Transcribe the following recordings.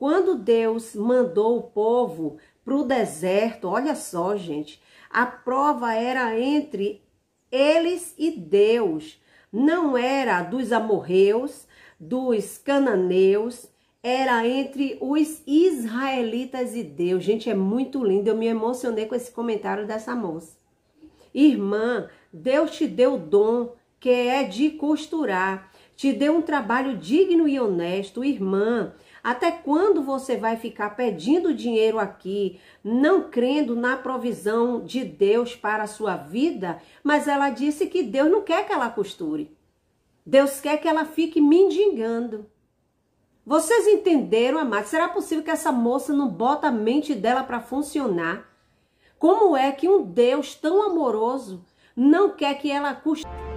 Quando Deus mandou o povo para o deserto, olha só, gente, a prova era entre eles e Deus. Não era dos amorreus, dos cananeus, era entre os israelitas e Deus. Gente, é muito lindo. Eu me emocionei com esse comentário dessa moça. Irmã, Deus te deu o dom que é de costurar. Te deu um trabalho digno e honesto, irmã. Até quando você vai ficar pedindo dinheiro aqui, não crendo na provisão de Deus para a sua vida? Mas ela disse que Deus não quer que ela costure. Deus quer que ela fique mendigando. Vocês entenderam, amado? Será possível que essa moça não bota a mente dela para funcionar? Como é que um Deus tão amoroso não quer que ela costure?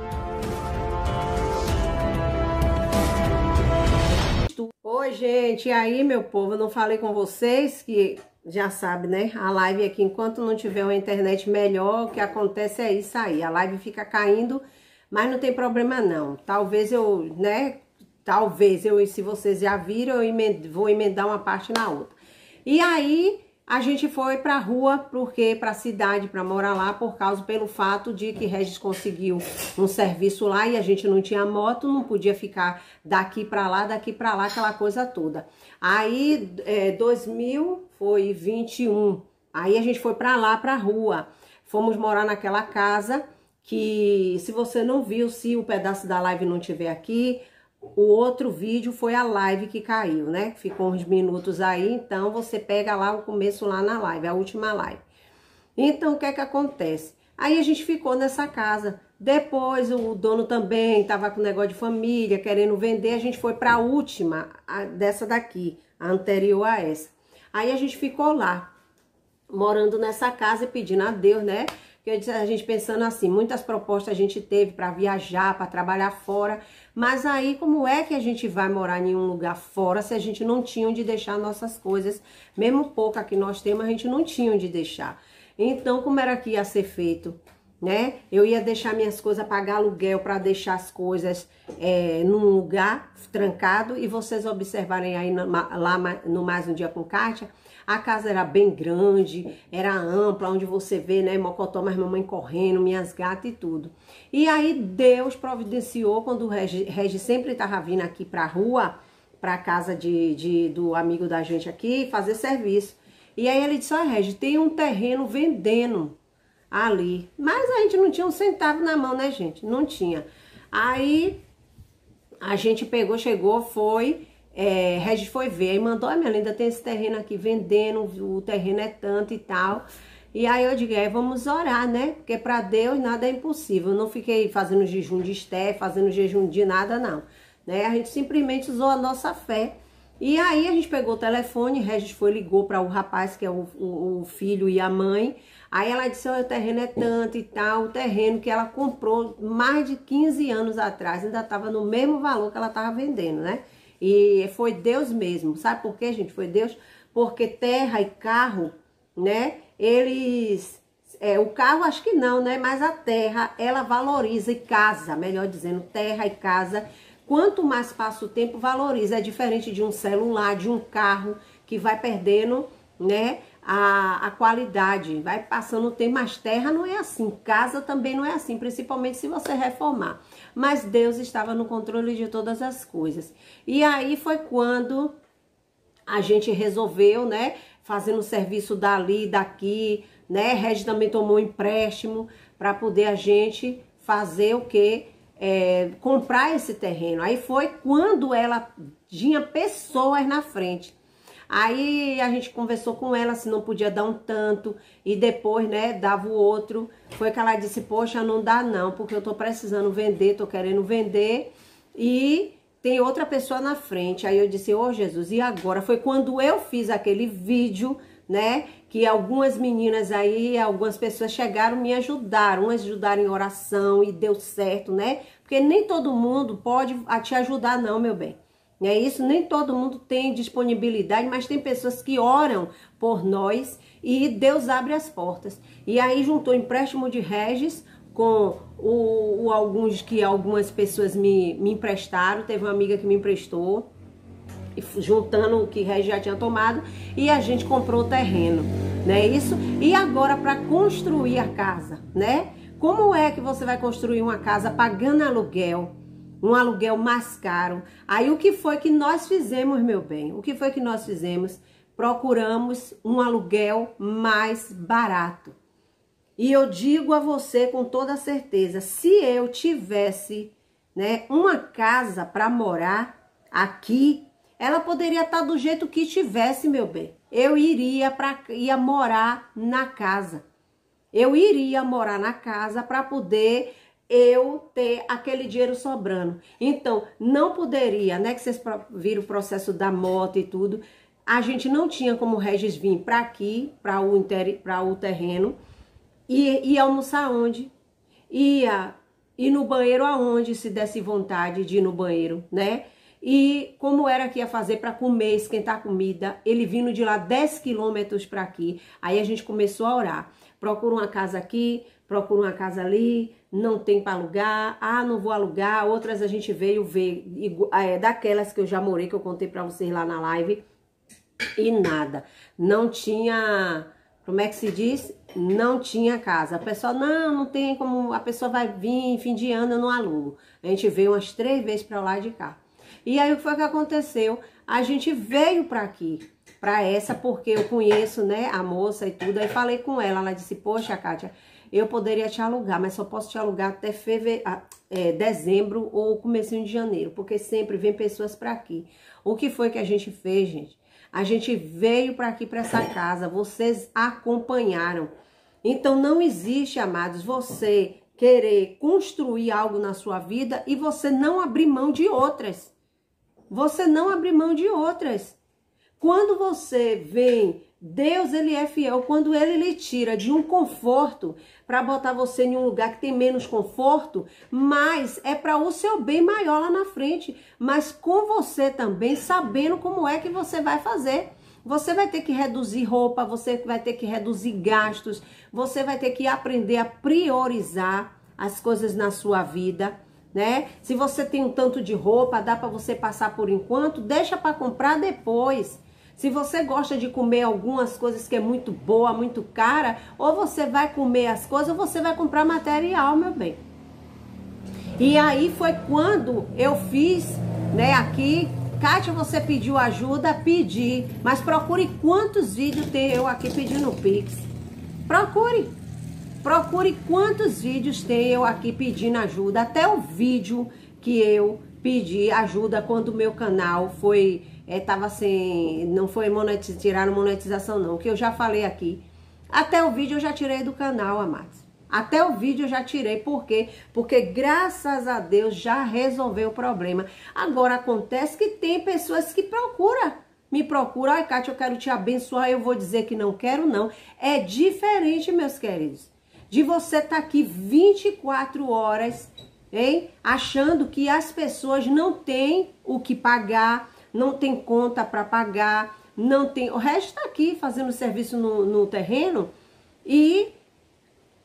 Oi, gente, e aí, meu povo? Eu não falei com vocês que já sabe, né? A live aqui, é enquanto não tiver uma internet melhor, o que acontece é isso aí. A live fica caindo, mas não tem problema não. Talvez eu, né? Talvez eu, se vocês já viram, eu emend... vou emendar uma parte na outra. E aí, a gente foi para a rua, porque para a cidade, para morar lá, por causa pelo fato de que Regis conseguiu um serviço lá e a gente não tinha moto, não podia ficar daqui para lá, daqui para lá, aquela coisa toda. Aí, é, 2000 foi 21. Aí a gente foi para lá, para a rua. Fomos morar naquela casa que, se você não viu, se o pedaço da live não tiver aqui, o outro vídeo foi a live que caiu, né? Ficou uns minutos aí, então você pega lá o começo lá na live, a última live. Então, o que é que acontece? Aí a gente ficou nessa casa. Depois o dono também estava com negócio de família, querendo vender. A gente foi para a última, a, dessa daqui, a anterior a essa. Aí a gente ficou lá, morando nessa casa e pedindo a Deus, né? Porque a gente pensando assim, muitas propostas a gente teve para viajar, para trabalhar fora, mas aí como é que a gente vai morar em um lugar fora se a gente não tinha onde deixar nossas coisas? Mesmo pouca que nós temos, a gente não tinha onde deixar. Então, como era que ia ser feito? Né? Eu ia deixar minhas coisas, pagar aluguel para deixar as coisas é, num lugar trancado e vocês observarem aí no, lá no Mais Um Dia com Kátia, a casa era bem grande, era ampla, onde você vê, né, mocotó, mas mamãe correndo, minhas gatas e tudo. E aí Deus providenciou, quando o Regi, Regi sempre estava vindo aqui para a rua, para a casa de, de, do amigo da gente aqui, fazer serviço. E aí ele disse, ó oh, Regi, tem um terreno vendendo ali. Mas a gente não tinha um centavo na mão, né, gente? Não tinha. Aí a gente pegou, chegou, foi é, Regis foi ver e mandou, ah, minha linda, tem esse terreno aqui vendendo, o terreno é tanto e tal. E aí eu digo, é, vamos orar, né? Porque para Deus nada é impossível. Eu não fiquei fazendo jejum de esté, fazendo jejum de nada, não. Né? A gente simplesmente usou a nossa fé. E aí a gente pegou o telefone, Regis foi, ligou para o rapaz, que é o, o, o, filho e a mãe. Aí ela disse, olha, o terreno é tanto e tal, o terreno que ela comprou mais de 15 anos atrás, ainda estava no mesmo valor que ela estava vendendo, né? E foi Deus mesmo. Sabe por quê, gente? Foi Deus porque terra e carro, né? Eles é, o carro acho que não, né? Mas a terra, ela valoriza e casa, melhor dizendo, terra e casa. Quanto mais passa o tempo, valoriza. É diferente de um celular, de um carro que vai perdendo, né? A, a qualidade, vai passando o tempo, mas terra não é assim, casa também não é assim, principalmente se você reformar mas Deus estava no controle de todas as coisas. E aí foi quando a gente resolveu, né, fazendo o serviço dali, daqui, né, Red também tomou um empréstimo para poder a gente fazer o que? É, comprar esse terreno. Aí foi quando ela tinha pessoas na frente. Aí a gente conversou com ela se não podia dar um tanto e depois, né, dava o outro. Foi que ela disse: "Poxa, não dá não, porque eu tô precisando vender, tô querendo vender e tem outra pessoa na frente". Aí eu disse: "Ô, oh, Jesus, e agora?". Foi quando eu fiz aquele vídeo né? Que algumas meninas aí, algumas pessoas chegaram, me ajudaram, umas ajudaram em oração e deu certo, né? Porque nem todo mundo pode te ajudar, não, meu bem. É isso, nem todo mundo tem disponibilidade, mas tem pessoas que oram por nós e Deus abre as portas. E aí juntou empréstimo de Regis com o, o alguns que algumas pessoas me, me emprestaram, teve uma amiga que me emprestou, juntando o que Regis já tinha tomado, e a gente comprou o terreno, É Isso. E agora para construir a casa, né? Como é que você vai construir uma casa pagando aluguel? um aluguel mais caro. Aí o que foi que nós fizemos, meu bem? O que foi que nós fizemos? Procuramos um aluguel mais barato. E eu digo a você com toda certeza, se eu tivesse, né, uma casa para morar aqui, ela poderia estar tá do jeito que tivesse, meu bem. Eu iria para ia morar na casa. Eu iria morar na casa para poder eu ter aquele dinheiro sobrando. Então, não poderia, né? Que vocês viram o processo da moto e tudo. A gente não tinha como o Regis vir para aqui, para o, inter... o terreno, e, almoçar onde? Ia ir no banheiro aonde se desse vontade de ir no banheiro, né? E como era que ia fazer para comer, esquentar comida, ele vindo de lá 10 quilômetros para aqui. Aí a gente começou a orar. Procura uma casa aqui, procura uma casa ali, não tem para alugar, ah, não vou alugar, outras a gente veio ver, ah, é, daquelas que eu já morei, que eu contei para vocês lá na live, e nada, não tinha, como é que se diz? Não tinha casa, a pessoa, não, não tem como, a pessoa vai vir, fim de ano eu não alugo, a gente veio umas três vezes para lá de cá, e aí o que foi que aconteceu? A gente veio para aqui, para essa, porque eu conheço, né, a moça e tudo, aí falei com ela, ela disse, poxa, Kátia, eu poderia te alugar, mas só posso te alugar até fevereiro, é, dezembro ou começo de janeiro, porque sempre vem pessoas para aqui. O que foi que a gente fez, gente? A gente veio para aqui, para essa casa, vocês acompanharam. Então, não existe, amados, você querer construir algo na sua vida e você não abrir mão de outras. Você não abrir mão de outras. Quando você vem Deus ele é fiel quando ele lhe tira de um conforto para botar você em um lugar que tem menos conforto, mas é para o seu bem maior lá na frente, mas com você também sabendo como é que você vai fazer. Você vai ter que reduzir roupa, você vai ter que reduzir gastos, você vai ter que aprender a priorizar as coisas na sua vida. Né? Se você tem um tanto de roupa, dá para você passar por enquanto, deixa para comprar depois. Se você gosta de comer algumas coisas que é muito boa, muito cara, ou você vai comer as coisas ou você vai comprar material, meu bem. E aí foi quando eu fiz, né, aqui Kátia, você pediu ajuda? Pedi. Mas procure quantos vídeos tem eu aqui pedindo Pix. Procure. Procure quantos vídeos tem eu aqui pedindo ajuda. Até o vídeo que eu pedi ajuda quando o meu canal foi estava é, sem. Não foi monetiz, tiraram monetização, não. Que eu já falei aqui. Até o vídeo eu já tirei do canal, amados. Até o vídeo eu já tirei, por quê? Porque graças a Deus já resolveu o problema. Agora acontece que tem pessoas que procuram me procura, ai Kátia, eu quero te abençoar, eu vou dizer que não quero, não. É diferente, meus queridos, de você estar tá aqui 24 horas, hein, achando que as pessoas não têm o que pagar, não tem conta para pagar, não tem. O resto está aqui fazendo serviço no, no terreno e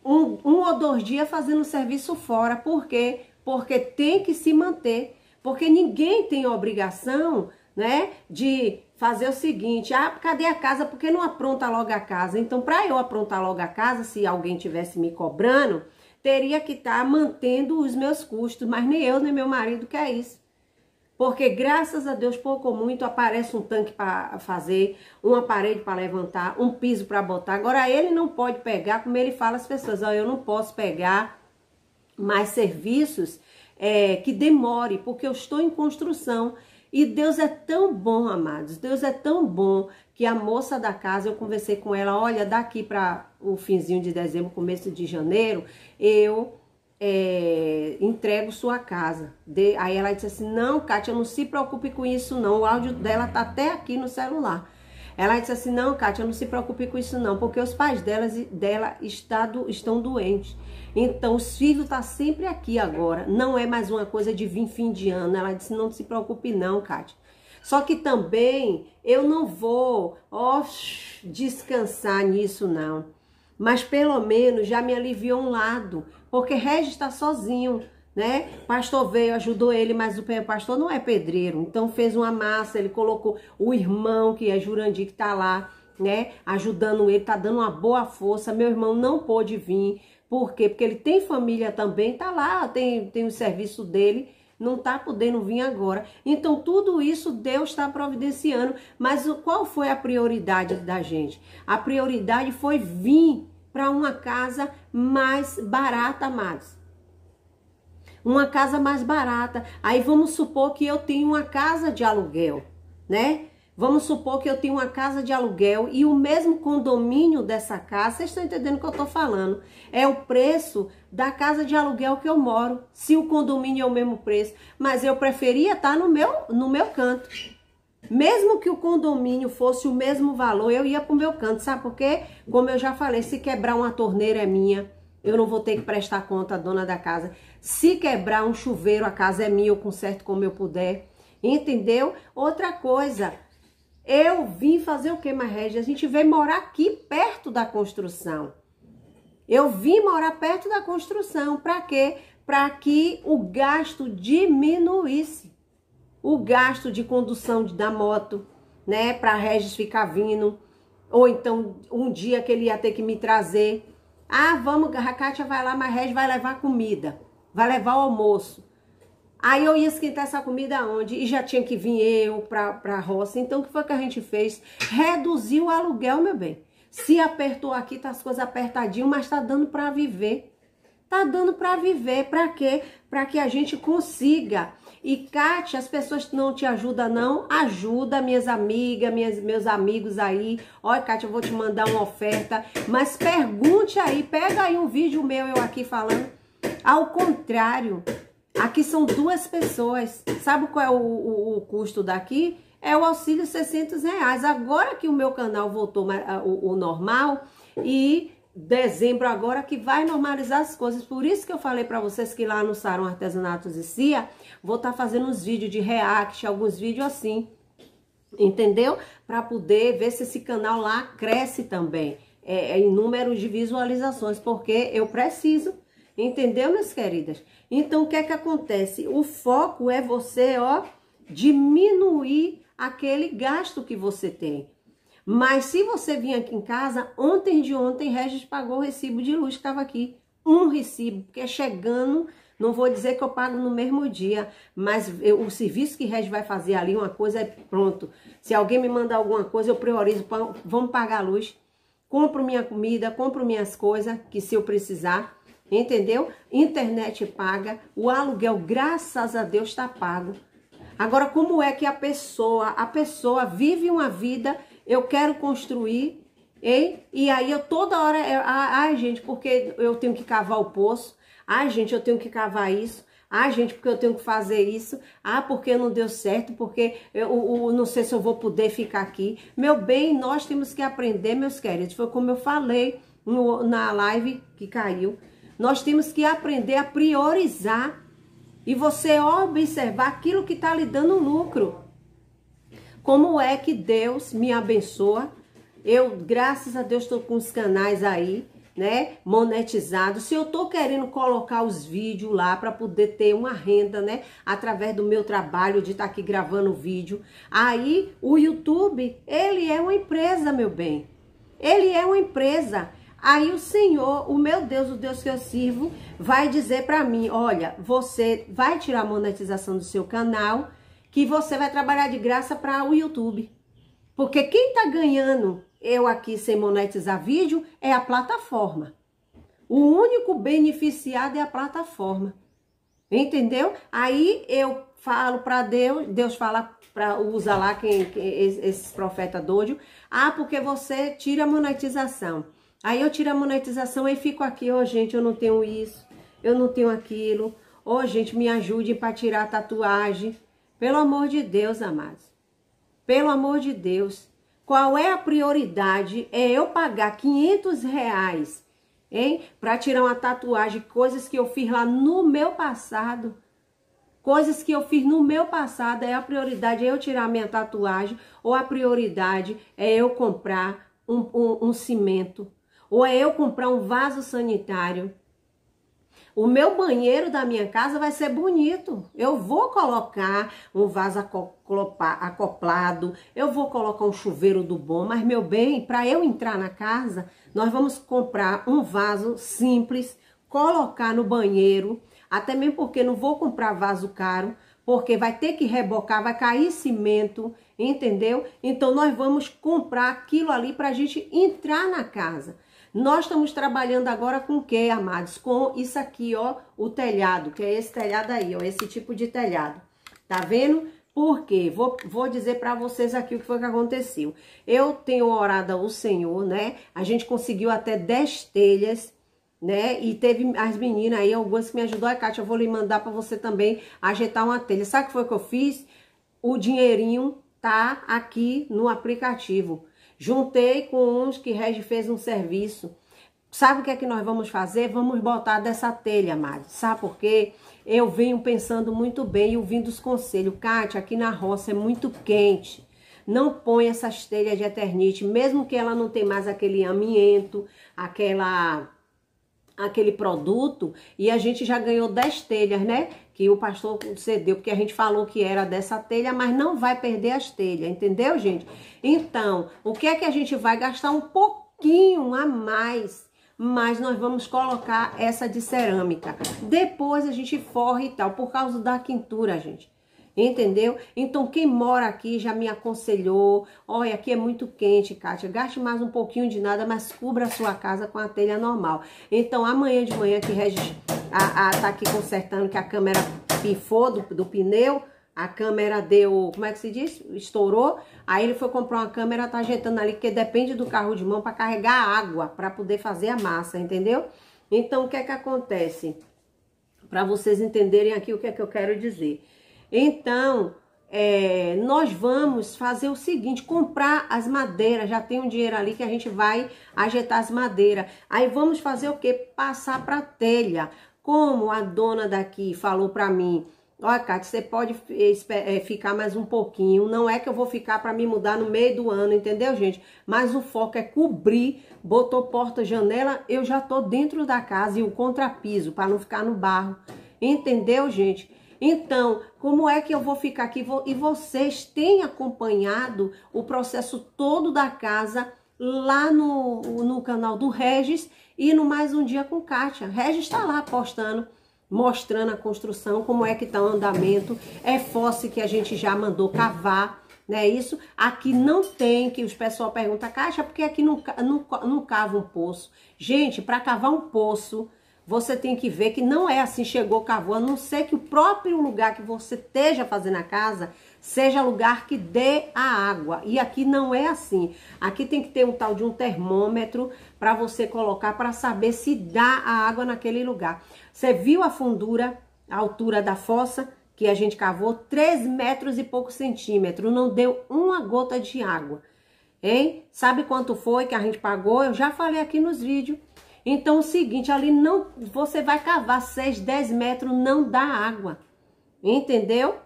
um, um, ou dois dias fazendo serviço fora. Por quê? Porque tem que se manter. Porque ninguém tem obrigação, né, de fazer o seguinte: ah, cadê a casa? Por que não apronta logo a casa? Então, para eu aprontar logo a casa, se alguém tivesse me cobrando, teria que estar tá mantendo os meus custos. Mas nem eu, nem meu marido quer isso. Porque graças a Deus, pouco ou muito, aparece um tanque para fazer, uma parede para levantar, um piso para botar. Agora ele não pode pegar, como ele fala às pessoas, oh, eu não posso pegar mais serviços é, que demore, porque eu estou em construção. E Deus é tão bom, amados, Deus é tão bom que a moça da casa, eu conversei com ela, olha, daqui para o finzinho de dezembro, começo de janeiro, eu é, entrego sua casa. De, aí ela disse assim, não, Kátia, não se preocupe com isso não, o áudio dela tá até aqui no celular. Ela disse assim, não, Kátia, não se preocupe com isso não, porque os pais delas, dela está do, estão doentes. Então, os filhos estão tá sempre aqui agora, não é mais uma coisa de vir fim de ano. Ela disse, não se preocupe não, Kátia. Só que também eu não vou oh, descansar nisso não. Mas pelo menos já me aliviou um lado porque Regis está sozinho, né? pastor veio, ajudou ele, mas o pastor não é pedreiro, então fez uma massa, ele colocou o irmão, que é Jurandir, que está lá, né? Ajudando ele, tá dando uma boa força. Meu irmão não pôde vir, por quê? Porque ele tem família também, está lá, tem, tem o serviço dele, não tá podendo vir agora. Então, tudo isso Deus está providenciando. Mas qual foi a prioridade da gente? A prioridade foi vir para uma casa mais barata, amados. Uma casa mais barata. Aí vamos supor que eu tenho uma casa de aluguel, né? Vamos supor que eu tenho uma casa de aluguel e o mesmo condomínio dessa casa, vocês estão entendendo o que eu estou falando? É o preço da casa de aluguel que eu moro. Se o condomínio é o mesmo preço, mas eu preferia estar tá no meu no meu canto. Mesmo que o condomínio fosse o mesmo valor, eu ia pro meu canto, sabe por quê? Como eu já falei, se quebrar uma torneira é minha, eu não vou ter que prestar conta à dona da casa. Se quebrar um chuveiro, a casa é minha, eu conserto como eu puder. Entendeu? Outra coisa, eu vim fazer o que, Marrege? A gente veio morar aqui perto da construção. Eu vim morar perto da construção, para quê? Para que o gasto diminuísse o gasto de condução da moto, né, para Regis ficar vindo, ou então um dia que ele ia ter que me trazer. Ah, vamos, a Kátia vai lá, mas Regis vai levar comida, vai levar o almoço. Aí eu ia esquentar essa comida onde? E já tinha que vir eu para a roça. Então, o que foi que a gente fez? Reduziu o aluguel, meu bem. Se apertou aqui, tá as coisas apertadinhas, mas tá dando para viver. Tá dando para viver, para quê? Para que a gente consiga. E Kátia, as pessoas não te ajudam não, ajuda minhas amigas, minhas, meus amigos aí. Olha, Kátia, eu vou te mandar uma oferta, mas pergunte aí, pega aí um vídeo meu eu aqui falando. Ao contrário, aqui são duas pessoas. Sabe qual é o, o, o custo daqui? É o auxílio 600 reais. Agora que o meu canal voltou ah, o, o normal e dezembro agora que vai normalizar as coisas. Por isso que eu falei para vocês que lá no Sarum Artesanatos e Cia, vou estar tá fazendo uns vídeos de react, alguns vídeos assim. Entendeu? Para poder ver se esse canal lá cresce também. É, é, em número de visualizações, porque eu preciso. Entendeu, minhas queridas? Então, o que é que acontece? O foco é você, ó, diminuir aquele gasto que você tem. Mas se você vir aqui em casa, ontem de ontem, Regis pagou o recibo de luz que estava aqui. Um recibo, porque é chegando, não vou dizer que eu pago no mesmo dia, mas eu, o serviço que Regis vai fazer ali, uma coisa é pronto. Se alguém me mandar alguma coisa, eu priorizo, vamos pagar a luz. Compro minha comida, compro minhas coisas, que se eu precisar, entendeu? Internet paga, o aluguel, graças a Deus, está pago. Agora, como é que a pessoa, a pessoa vive uma vida eu quero construir, hein? E aí eu toda hora, ah, ai gente, porque eu tenho que cavar o poço, ai gente, eu tenho que cavar isso, ah, gente, porque eu tenho que fazer isso. Ah, porque não deu certo, porque eu, eu, não sei se eu vou poder ficar aqui. Meu bem, nós temos que aprender, meus queridos. Foi como eu falei no, na live que caiu. Nós temos que aprender a priorizar e você observar aquilo que está lhe dando lucro como é que Deus me abençoa. Eu, graças a Deus, estou com os canais aí, né, monetizados. Se eu estou querendo colocar os vídeos lá para poder ter uma renda, né, através do meu trabalho de estar tá aqui gravando vídeo, aí o YouTube, ele é uma empresa, meu bem. Ele é uma empresa. Aí o Senhor, o meu Deus, o Deus que eu sirvo, vai dizer para mim, olha, você vai tirar a monetização do seu canal que você vai trabalhar de graça para o YouTube. Porque quem está ganhando eu aqui sem monetizar vídeo é a plataforma. O único beneficiado é a plataforma. Entendeu? Aí eu falo para Deus, Deus fala para usa lá quem, quem esses profeta doido, ah, porque você tira a monetização. Aí eu tiro a monetização e fico aqui, ô oh, gente, eu não tenho isso, eu não tenho aquilo. Ô oh, gente, me ajude para tirar a tatuagem. Pelo amor de Deus, amados. Pelo amor de Deus. Qual é a prioridade? É eu pagar 500 reais, hein? Para tirar uma tatuagem, coisas que eu fiz lá no meu passado. Coisas que eu fiz no meu passado, é a prioridade é eu tirar minha tatuagem, ou a prioridade é eu comprar um, um, um cimento, ou é eu comprar um vaso sanitário, o meu banheiro da minha casa vai ser bonito. Eu vou colocar um vaso acoplado, eu vou colocar um chuveiro do bom, mas meu bem, para eu entrar na casa, nós vamos comprar um vaso simples, colocar no banheiro, até mesmo porque não vou comprar vaso caro, porque vai ter que rebocar, vai cair cimento, entendeu? Então nós vamos comprar aquilo ali para a gente entrar na casa. Nós estamos trabalhando agora com o que, amados? Com isso aqui, ó, o telhado, que é esse telhado aí, ó, esse tipo de telhado. Tá vendo? Por quê? Vou, vou dizer para vocês aqui o que foi que aconteceu. Eu tenho orado ao Senhor, né? A gente conseguiu até 10 telhas, né? E teve as meninas aí, algumas que me ajudou. Ai, Kátia, eu vou lhe mandar para você também ajeitar uma telha. Sabe o que foi que eu fiz? O dinheirinho tá aqui no aplicativo. Juntei com uns que Regi fez um serviço. Sabe o que é que nós vamos fazer? Vamos botar dessa telha, Mari. Sabe por quê? Eu venho pensando muito bem e ouvindo os conselhos. Kátia, aqui na roça é muito quente. Não põe essas telhas de eternite, mesmo que ela não tenha mais aquele amianto, aquela aquele produto e a gente já ganhou 10 telhas, né? que o pastor cedeu, porque a gente falou que era dessa telha, mas não vai perder as telhas, entendeu, gente? Então, o que é que a gente vai gastar um pouquinho a mais? Mas nós vamos colocar essa de cerâmica. Depois a gente forra e tal, por causa da quintura, gente. Entendeu? Então, quem mora aqui já me aconselhou. Olha, aqui é muito quente, Kátia. Gaste mais um pouquinho de nada, mas cubra a sua casa com a telha normal. Então, amanhã de manhã que Regis a, a tá aqui consertando que a câmera pifou do, do pneu, a câmera deu, como é que se diz? Estourou. Aí ele foi comprar uma câmera, tá ajeitando ali, porque depende do carro de mão para carregar água, para poder fazer a massa, entendeu? Então, o que é que acontece? Para vocês entenderem aqui o que é que eu quero dizer. Então, é, nós vamos fazer o seguinte, comprar as madeiras, já tem um dinheiro ali que a gente vai ajeitar as madeiras. Aí vamos fazer o que? Passar para telha. Como a dona daqui falou para mim, ó Cátia, você pode eh, eh, ficar mais um pouquinho. Não é que eu vou ficar para me mudar no meio do ano, entendeu, gente? Mas o foco é cobrir. Botou porta, janela, eu já tô dentro da casa e o contrapiso para não ficar no barro. Entendeu, gente? Então, como é que eu vou ficar aqui? E vocês têm acompanhado o processo todo da casa lá no, no canal do Regis e no Mais Um Dia com Kátia. Regis está lá postando, mostrando a construção, como é que está o andamento. É fosse que a gente já mandou cavar, né? Isso aqui não tem, que os pessoal pergunta, Kátia, porque aqui não, não, não cava um poço. Gente, para cavar um poço você tem que ver que não é assim, chegou, cavou, a não ser que o próprio lugar que você esteja fazendo a casa seja lugar que dê a água. E aqui não é assim. Aqui tem que ter um tal de um termômetro para você colocar para saber se dá a água naquele lugar. Você viu a fundura, a altura da fossa que a gente cavou? 3 metros e poucos centímetros. Não deu uma gota de água. Hein? Sabe quanto foi que a gente pagou? Eu já falei aqui nos vídeos. Então, o seguinte, ali não, você vai cavar 6, 10 metros, não dá água. Entendeu?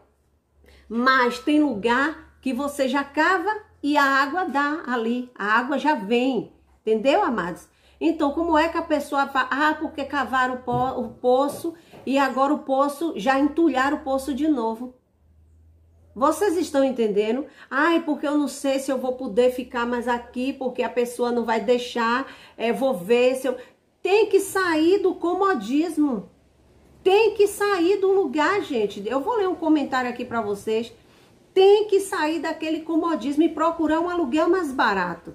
mas tem lugar que você já cava e a água dá ali, a água já vem, entendeu, amados? Então, como é que a pessoa fala, ah, porque cavaram o, po o poço e agora o poço, já entulharam o poço de novo? Vocês estão entendendo? Ai, porque eu não sei se eu vou poder ficar mais aqui, porque a pessoa não vai deixar, é, vou ver se eu... Tem que sair do comodismo. Tem que sair do lugar, gente. Eu vou ler um comentário aqui para vocês. Tem que sair daquele comodismo e procurar um aluguel mais barato.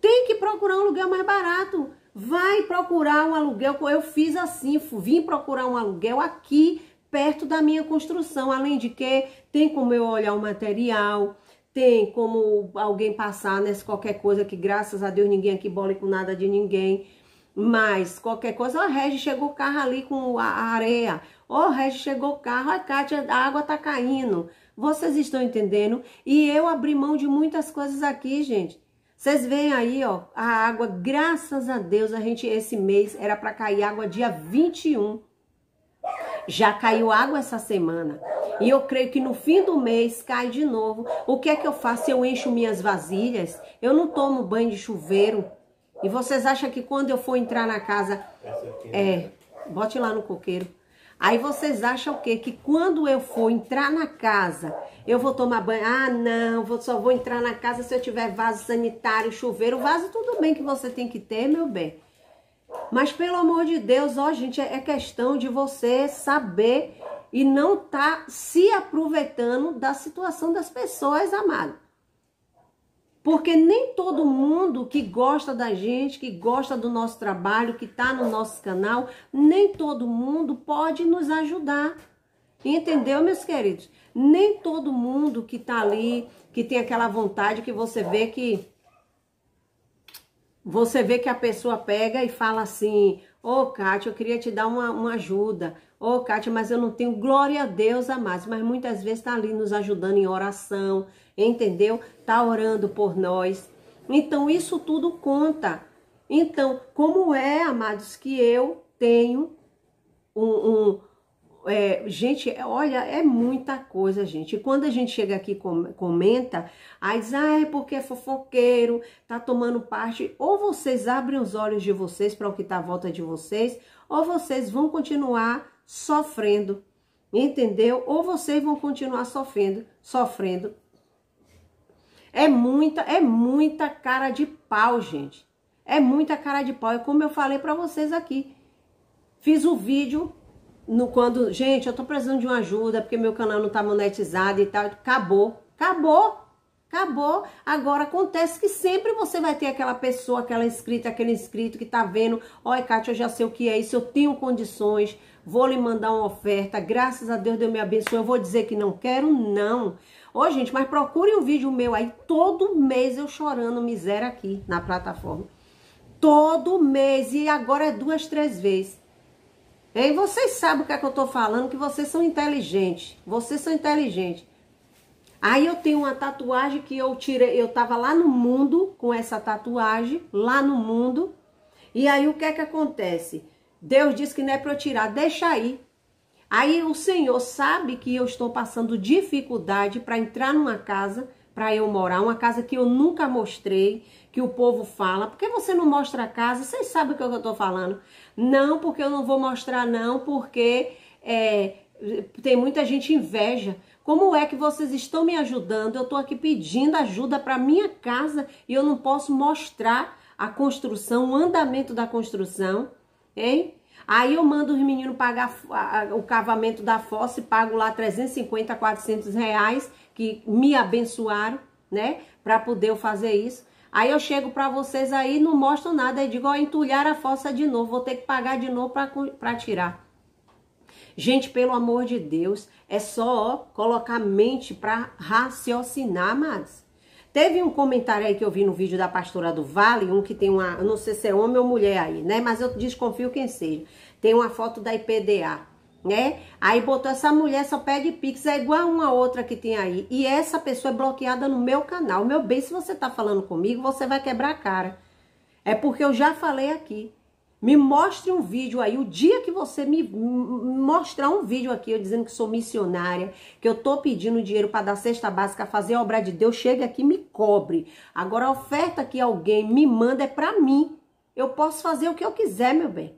Tem que procurar um aluguel mais barato. Vai procurar um aluguel. Eu fiz assim, vim procurar um aluguel aqui perto da minha construção. Além de que tem como eu olhar o material, tem como alguém passar nessa qualquer coisa que graças a Deus ninguém aqui bole com nada de ninguém mas qualquer coisa, ó, Regi, chegou o carro ali com a areia. Ó, Regi, chegou o carro, a Kátia, a água tá caindo. Vocês estão entendendo? E eu abri mão de muitas coisas aqui, gente. Vocês veem aí, ó, a água, graças a Deus, a gente esse mês era para cair água dia 21. Já caiu água essa semana. E eu creio que no fim do mês cai de novo. O que é que eu faço? Eu encho minhas vasilhas. Eu não tomo banho de chuveiro. E vocês acham que quando eu for entrar na casa. Né? É, bote lá no coqueiro. Aí vocês acham o quê? Que quando eu for entrar na casa, eu vou tomar banho. Ah, não, vou, só vou entrar na casa se eu tiver vaso sanitário, chuveiro. Vaso, tudo bem que você tem que ter, meu bem. Mas pelo amor de Deus, ó, gente, é, é questão de você saber e não tá se aproveitando da situação das pessoas, amado. Porque nem todo mundo que gosta da gente, que gosta do nosso trabalho, que está no nosso canal, nem todo mundo pode nos ajudar. Entendeu, meus queridos? Nem todo mundo que está ali, que tem aquela vontade que você vê que você vê que a pessoa pega e fala assim: Ô oh, Kátia, eu queria te dar uma, uma ajuda. Ô oh, Kátia, mas eu não tenho glória a Deus a mais. Mas muitas vezes está ali nos ajudando em oração, entendeu? Está orando por nós. Então, isso tudo conta. Então, como é, amados, que eu tenho um. um é, gente, é, olha, é muita coisa, gente. E quando a gente chega aqui e comenta, aí diz, ah, é porque é fofoqueiro, tá tomando parte. Ou vocês abrem os olhos de vocês para o que tá à volta de vocês, ou vocês vão continuar sofrendo, entendeu? Ou vocês vão continuar sofrendo, sofrendo é muita, é muita cara de pau, gente. É muita cara de pau. É como eu falei para vocês aqui. Fiz o um vídeo no quando, gente, eu tô precisando de uma ajuda porque meu canal não tá monetizado e tal. Acabou. Acabou. Acabou. Agora acontece que sempre você vai ter aquela pessoa, aquela inscrita, aquele inscrito que tá vendo, "Oi, Kátia, eu já sei o que é isso, eu tenho condições, vou lhe mandar uma oferta, graças a Deus, Deus me abençoe. Eu vou dizer que não quero, não. Ô, gente, mas procure um vídeo meu aí. Todo mês eu chorando miséria aqui na plataforma. Todo mês. E agora é duas, três vezes. Hein? Vocês sabem o que é que eu tô falando, que vocês são inteligentes. Vocês são inteligentes. Aí eu tenho uma tatuagem que eu tirei, eu tava lá no mundo com essa tatuagem, lá no mundo. E aí o que é que acontece? Deus disse que não é para eu tirar, deixa aí. Aí o Senhor sabe que eu estou passando dificuldade para entrar numa casa para eu morar, uma casa que eu nunca mostrei, que o povo fala, por que você não mostra a casa? Vocês sabem o que eu estou falando. Não, porque eu não vou mostrar, não, porque é, tem muita gente inveja. Como é que vocês estão me ajudando? Eu estou aqui pedindo ajuda para minha casa e eu não posso mostrar a construção, o andamento da construção, hein? Aí eu mando os meninos pagar o cavamento da fossa e pago lá 350, 400 reais, que me abençoaram, né? Pra poder eu fazer isso. Aí eu chego para vocês aí, não mostro nada, e digo, ó, entulhar a fossa de novo, vou ter que pagar de novo para tirar. Gente, pelo amor de Deus, é só ó, colocar mente para raciocinar, amados. Teve um comentário aí que eu vi no vídeo da pastora do Vale, um que tem uma, não sei se é homem ou mulher aí, né? Mas eu desconfio quem seja. Tem uma foto da IPDA, né? Aí botou essa mulher só pede pix, é igual a uma outra que tem aí. E essa pessoa é bloqueada no meu canal. Meu bem, se você tá falando comigo, você vai quebrar a cara. É porque eu já falei aqui. Me mostre um vídeo aí, o dia que você me mostrar um vídeo aqui, eu dizendo que sou missionária, que eu tô pedindo dinheiro para dar cesta básica, fazer a obra de Deus, chega aqui me cobre. Agora a oferta que alguém me manda é para mim. Eu posso fazer o que eu quiser, meu bem.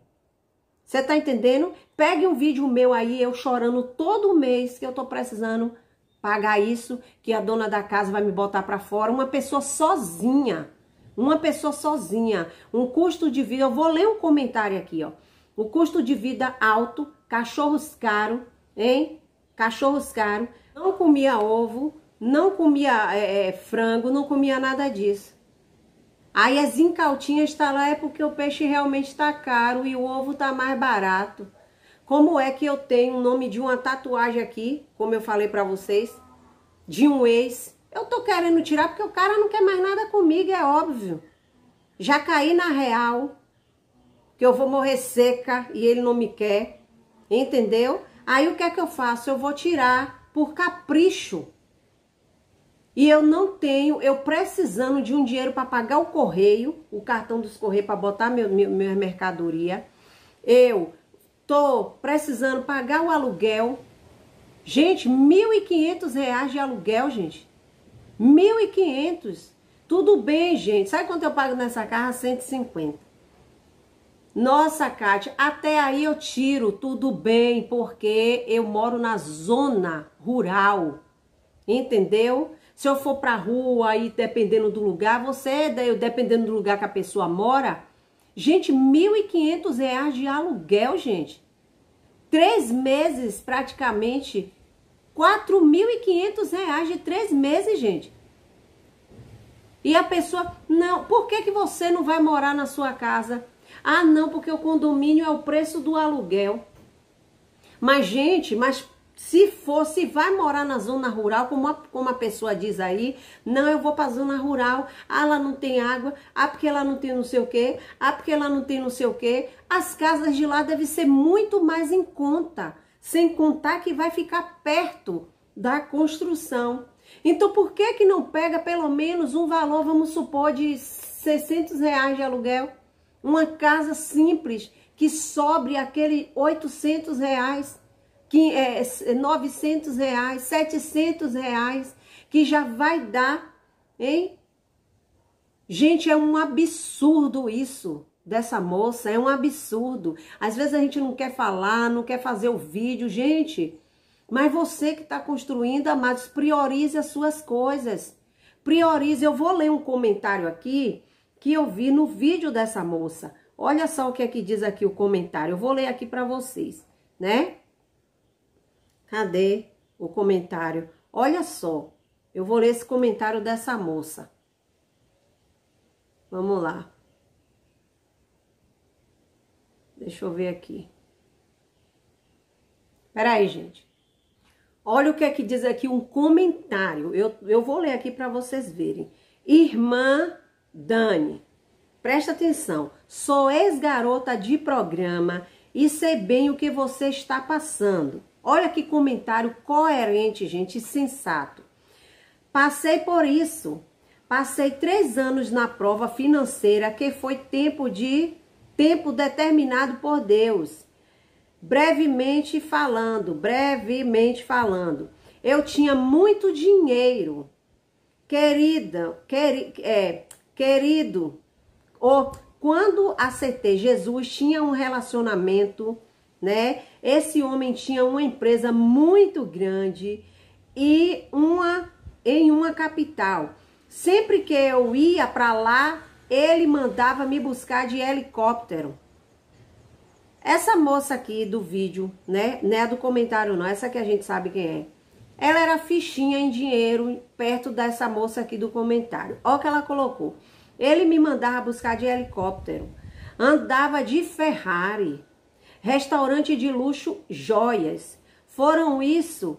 Você tá entendendo? Pegue um vídeo meu aí, eu chorando todo mês que eu tô precisando pagar isso, que a dona da casa vai me botar para fora, uma pessoa sozinha. Uma pessoa sozinha, um custo de vida. Eu vou ler um comentário aqui, ó. O custo de vida alto, cachorros caros, hein? Cachorros caros. Não comia ovo, não comia é, é, frango, não comia nada disso. Aí as incautinhas está lá é porque o peixe realmente está caro e o ovo está mais barato. Como é que eu tenho o nome de uma tatuagem aqui, como eu falei para vocês, de um ex eu tô querendo tirar porque o cara não quer mais nada comigo, é óbvio. Já caí na real, que eu vou morrer seca e ele não me quer, entendeu? Aí o que é que eu faço? Eu vou tirar por capricho. E eu não tenho, eu precisando de um dinheiro para pagar o correio, o cartão dos correios para botar meu, meu, minha mercadoria. Eu tô precisando pagar o aluguel. Gente, R$ 1.500 de aluguel, gente. 1.500. Tudo bem, gente. Sabe quanto eu pago nessa carra? 150. Nossa, Kátia, até aí eu tiro, tudo bem, porque eu moro na zona rural, entendeu? Se eu for pra rua e dependendo do lugar, você, dependendo do lugar que a pessoa mora, gente, R$ 1.500 de aluguel, gente. Três meses praticamente 4.500 reais de três meses, gente. E a pessoa, não, por que, que você não vai morar na sua casa? Ah, não, porque o condomínio é o preço do aluguel. Mas, gente, mas se fosse, vai morar na zona rural, como a, como a pessoa diz aí, não, eu vou para zona rural, ah, lá não tem água, ah, porque ela não tem não sei o quê, ah, porque ela não tem não sei o quê. As casas de lá devem ser muito mais em conta. Sem contar que vai ficar perto da construção. Então, por que que não pega pelo menos um valor, vamos supor, de 600 reais de aluguel? Uma casa simples que sobre aquele 800 reais, que, 900 é, é, reais, 700 reais, que já vai dar, hein? Gente, é um absurdo isso dessa moça é um absurdo. Às vezes a gente não quer falar, não quer fazer o vídeo, gente. Mas você que está construindo, amados, priorize as suas coisas. Priorize. Eu vou ler um comentário aqui que eu vi no vídeo dessa moça. Olha só o que é que diz aqui o comentário. Eu vou ler aqui para vocês, né? Cadê o comentário? Olha só. Eu vou ler esse comentário dessa moça. Vamos lá. Deixa eu ver aqui. Peraí, gente. Olha o que é que diz aqui um comentário. Eu, eu vou ler aqui para vocês verem. Irmã Dani, presta atenção. Sou ex-garota de programa e sei bem o que você está passando. Olha que comentário coerente, gente, sensato. Passei por isso. Passei três anos na prova financeira, que foi tempo de tempo determinado por Deus. Brevemente falando, brevemente falando, eu tinha muito dinheiro. Querida, queri, é, querido, ou quando acertei, Jesus, tinha um relacionamento, né? Esse homem tinha uma empresa muito grande e uma em uma capital. Sempre que eu ia para lá, ele mandava me buscar de helicóptero. Essa moça aqui do vídeo, né? Não é do comentário, não. Essa que a gente sabe quem é. Ela era fichinha em dinheiro perto dessa moça aqui do comentário. Olha o que ela colocou. Ele me mandava buscar de helicóptero. Andava de Ferrari. Restaurante de luxo, joias. Foram isso.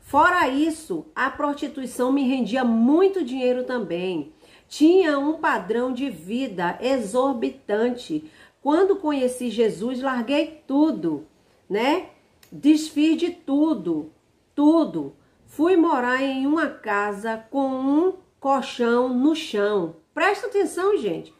Fora isso, a prostituição me rendia muito dinheiro também tinha um padrão de vida exorbitante. Quando conheci Jesus, larguei tudo, né? Desfiz de tudo, tudo. Fui morar em uma casa com um colchão no chão. Presta atenção, gente.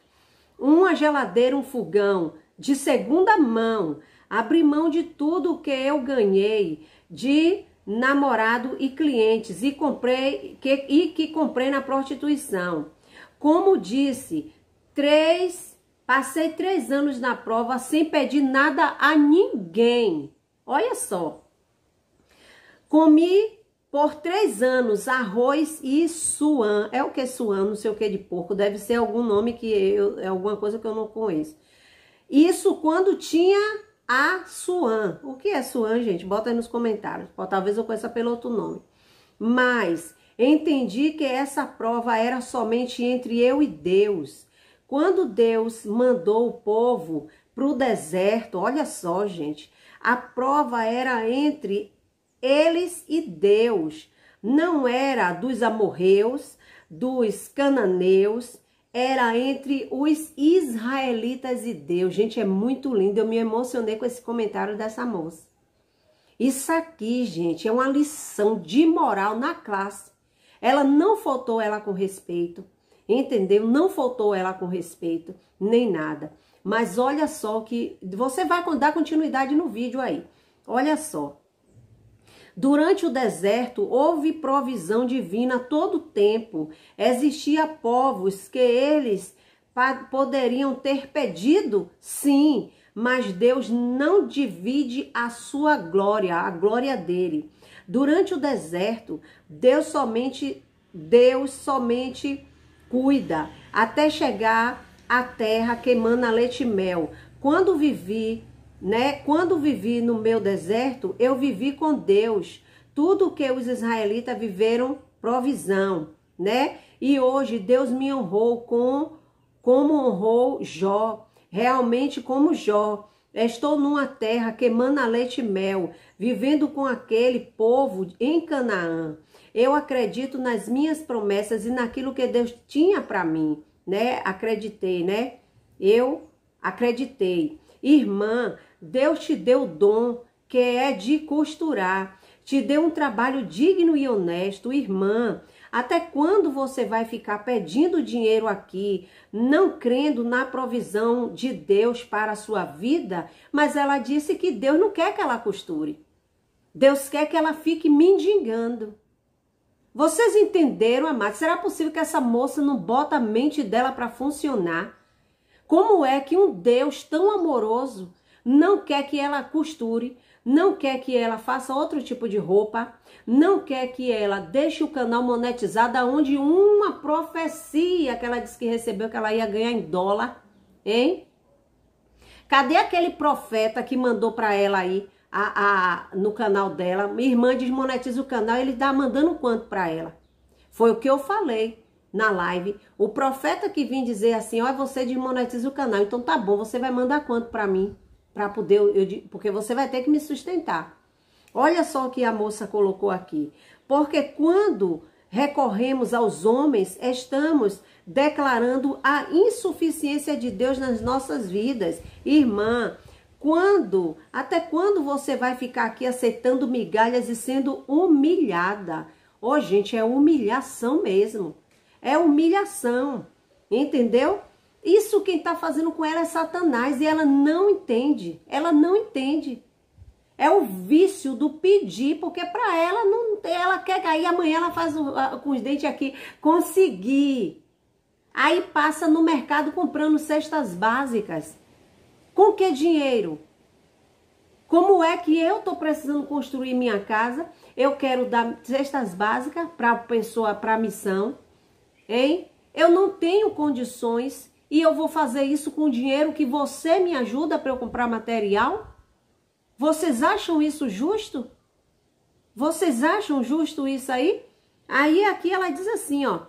Uma geladeira, um fogão de segunda mão. Abri mão de tudo o que eu ganhei de namorado e clientes e comprei que, e que comprei na prostituição. Como disse, três, passei três anos na prova sem pedir nada a ninguém. Olha só. Comi por três anos arroz e suan. É o que suan, não sei o que de porco. Deve ser algum nome que eu, é alguma coisa que eu não conheço. Isso quando tinha a suan. O que é suan, gente? Bota aí nos comentários. talvez eu conheça pelo outro nome. Mas Entendi que essa prova era somente entre eu e Deus. Quando Deus mandou o povo para o deserto, olha só, gente, a prova era entre eles e Deus. Não era dos amorreus, dos cananeus, era entre os israelitas e Deus. Gente, é muito lindo. Eu me emocionei com esse comentário dessa moça. Isso aqui, gente, é uma lição de moral na classe. Ela não faltou ela com respeito, entendeu? Não faltou ela com respeito, nem nada. Mas olha só que você vai dar continuidade no vídeo aí. Olha só. Durante o deserto houve provisão divina a todo tempo. Existia povos que eles poderiam ter pedido, sim, mas Deus não divide a sua glória, a glória dele. Durante o deserto, Deus somente Deus somente cuida até chegar à terra que emana leite e mel. Quando vivi, né? Quando vivi no meu deserto, eu vivi com Deus. Tudo que os israelitas viveram provisão, né? E hoje Deus me honrou com como honrou Jó, realmente como Jó. Estou numa terra que mana leite e mel, vivendo com aquele povo em Canaã. Eu acredito nas minhas promessas e naquilo que Deus tinha para mim, né? Acreditei, né? Eu acreditei. Irmã, Deus te deu o dom que é de costurar. Te deu um trabalho digno e honesto, irmã. Até quando você vai ficar pedindo dinheiro aqui, não crendo na provisão de Deus para a sua vida? Mas ela disse que Deus não quer que ela costure. Deus quer que ela fique mendigando. Vocês entenderam, amados? Será possível que essa moça não bota a mente dela para funcionar? Como é que um Deus tão amoroso não quer que ela costure, não quer que ela faça outro tipo de roupa, não quer que ela deixe o canal monetizado onde uma profecia que ela disse que recebeu que ela ia ganhar em dólar, hein? Cadê aquele profeta que mandou para ela aí a, a, no canal dela? Minha irmã desmonetiza o canal, ele tá mandando quanto para ela? Foi o que eu falei na live. O profeta que vim dizer assim, ó, você desmonetiza o canal, então tá bom, você vai mandar quanto para mim? para poder eu, porque você vai ter que me sustentar. Olha só o que a moça colocou aqui. Porque quando recorremos aos homens, estamos declarando a insuficiência de Deus nas nossas vidas. Irmã, quando, até quando você vai ficar aqui aceitando migalhas e sendo humilhada? Ô, oh, gente, é humilhação mesmo. É humilhação. Entendeu? Isso quem está fazendo com ela é Satanás e ela não entende. Ela não entende. É o vício do pedir, porque para ela não ela quer cair, amanhã ela faz o, a, com os dentes aqui, conseguir. Aí passa no mercado comprando cestas básicas. Com que dinheiro? Como é que eu estou precisando construir minha casa? Eu quero dar cestas básicas para a pessoa, para a missão, hein? Eu não tenho condições e eu vou fazer isso com o dinheiro que você me ajuda para eu comprar material? Vocês acham isso justo? Vocês acham justo isso aí? Aí aqui ela diz assim, ó,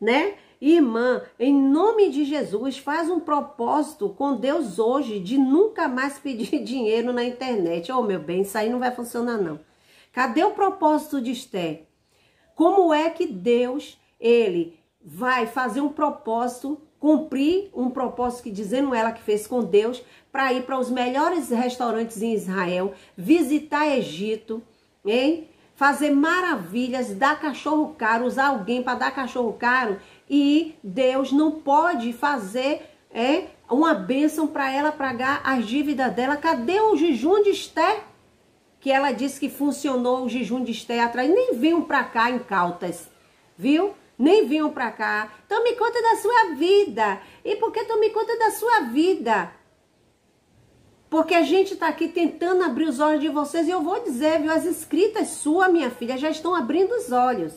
né? Irmã, em nome de Jesus, faz um propósito com Deus hoje de nunca mais pedir dinheiro na internet. Ô, oh, meu bem, isso aí não vai funcionar não. Cadê o propósito de Esther? Como é que Deus, ele vai fazer um propósito cumprir um propósito que dizendo ela que fez com Deus, para ir para os melhores restaurantes em Israel, visitar Egito, hein? fazer maravilhas, dar cachorro caro, usar alguém para dar cachorro caro, e Deus não pode fazer é, uma bênção para ela pagar as dívidas dela. Cadê o jejum de Esté? Que ela disse que funcionou o jejum de Esté atrás. Nem venham para cá em cautas, viu? nem vinham para cá. Tome conta da sua vida. E por que tome conta da sua vida? Porque a gente está aqui tentando abrir os olhos de vocês. E eu vou dizer, viu? As escritas sua, minha filha, já estão abrindo os olhos.